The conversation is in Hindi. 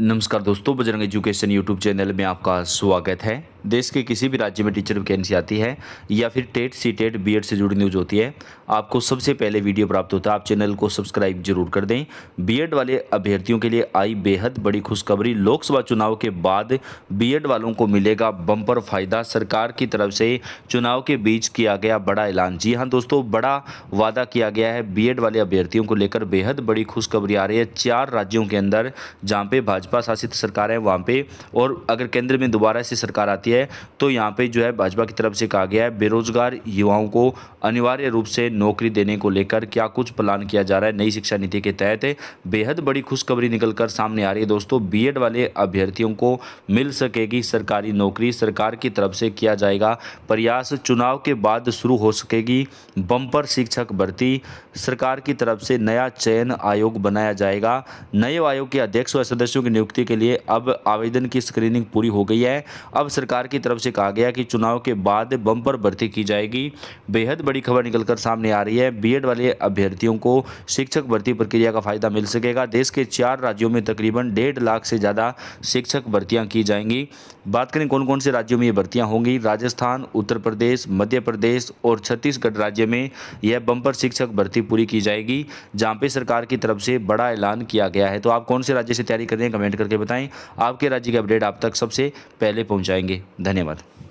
नमस्कार दोस्तों बजरंग एजुकेशन यूट्यूब चैनल में आपका स्वागत है देश के किसी भी राज्य में टीचर वैकेंसी आती है या फिर टेट सी टेट बी से जुड़ी न्यूज़ होती है आपको सबसे पहले वीडियो प्राप्त होता है आप चैनल को सब्सक्राइब जरूर कर दें बी वाले अभ्यर्थियों के लिए आई बेहद बड़ी खुशखबरी लोकसभा चुनाव के बाद बी वालों को मिलेगा बम्पर फायदा सरकार की तरफ से चुनाव के बीच किया गया बड़ा ऐलान जी हाँ दोस्तों बड़ा वादा किया गया है बी वाले अभ्यर्थियों को लेकर बेहद बड़ी खुशखबरी आ रही है चार राज्यों के अंदर जहाँ पे भाजपा शासित सरकार है वहाँ पे और अगर केंद्र में दोबारा से सरकार आती है जाती है तो यहाँ पे जो है भाजपा की तरफ से कहा गया है बेरोजगार युवाओं को अनिवार्य रूप से नौकरी देने को लेकर क्या कुछ प्लान किया जा रहा है नई शिक्षा नीति के तहत बेहद बड़ी खुशखबरी निकल कर सामने आ रही है दोस्तों बी वाले अभ्यर्थियों को मिल सकेगी सरकारी नौकरी सरकार की तरफ से किया जाएगा प्रयास चुनाव के बाद शुरू हो सकेगी बम्पर शिक्षक भर्ती सरकार की तरफ से नया चयन आयोग बनाया जाएगा नए आयोग के अध्यक्ष व सदस्यों की नियुक्ति के लिए अब आवेदन की स्क्रीनिंग पूरी हो गई है अब सरकार सरकार की तरफ से कहा गया कि चुनाव के बाद बम्पर भर्ती की जाएगी बेहद बड़ी खबर निकलकर सामने आ रही है बीएड वाले अभ्यर्थियों को शिक्षक भर्ती प्रक्रिया का फायदा मिल सकेगा देश के चार राज्यों में तकरीबन डेढ़ लाख से ज़्यादा शिक्षक भर्तियाँ की जाएंगी बात करें कौन कौन से राज्यों में ये भर्तियाँ होंगी राजस्थान उत्तर प्रदेश मध्य प्रदेश और छत्तीसगढ़ राज्य में यह बम्पर शिक्षक भर्ती पूरी की जाएगी जहाँ पे सरकार की तरफ से बड़ा ऐलान किया गया है तो आप कौन से राज्य से तैयारी कर रहे हैं कमेंट करके बताएं आपके राज्य के अपडेट आप तक सबसे पहले पहुंचाएंगे धन्यवाद